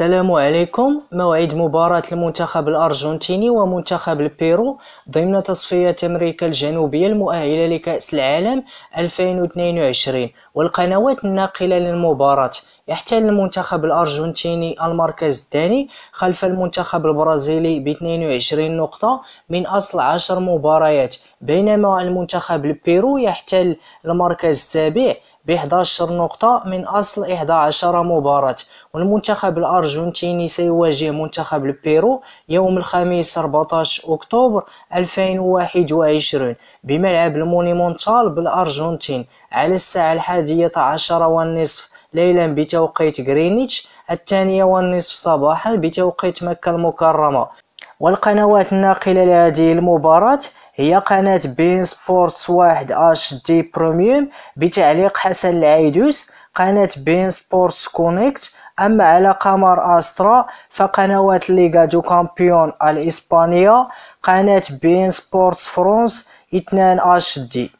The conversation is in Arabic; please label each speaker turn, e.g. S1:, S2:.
S1: السلام عليكم موعد مباراة المنتخب الأرجنتيني ومنتخب البيرو ضمن تصفية أمريكا الجنوبية المؤهلة لكأس العالم 2022 والقنوات الناقلة للمباراة يحتل المنتخب الأرجنتيني المركز الثاني خلف المنتخب البرازيلي ب 22 نقطة من أصل 10 مباريات بينما المنتخب البيرو يحتل المركز السابع ب 11 نقطة من أصل 11 مباراة والمنتخب الأرجنتيني سيواجه منتخب البيرو يوم الخميس 14 أكتوبر 2021 بملعب المونيمونتال بالأرجنتين على الساعة الحادية عشر والنصف ليلا بتوقيت غرينيتش الثانية والنصف صباحا بتوقيت مكة المكرمة والقنوات الناقلة لهذه المباراة هي قناة بين سبورتس واحد اش دي بروميوم بتعليق حسن العيدوس قناة بين سبورتس كونيكت أما على قمر أسترا فقنوات ليغا دو كامبيون الإسبانية قناة بين سبورتس فرونس 2 اش دي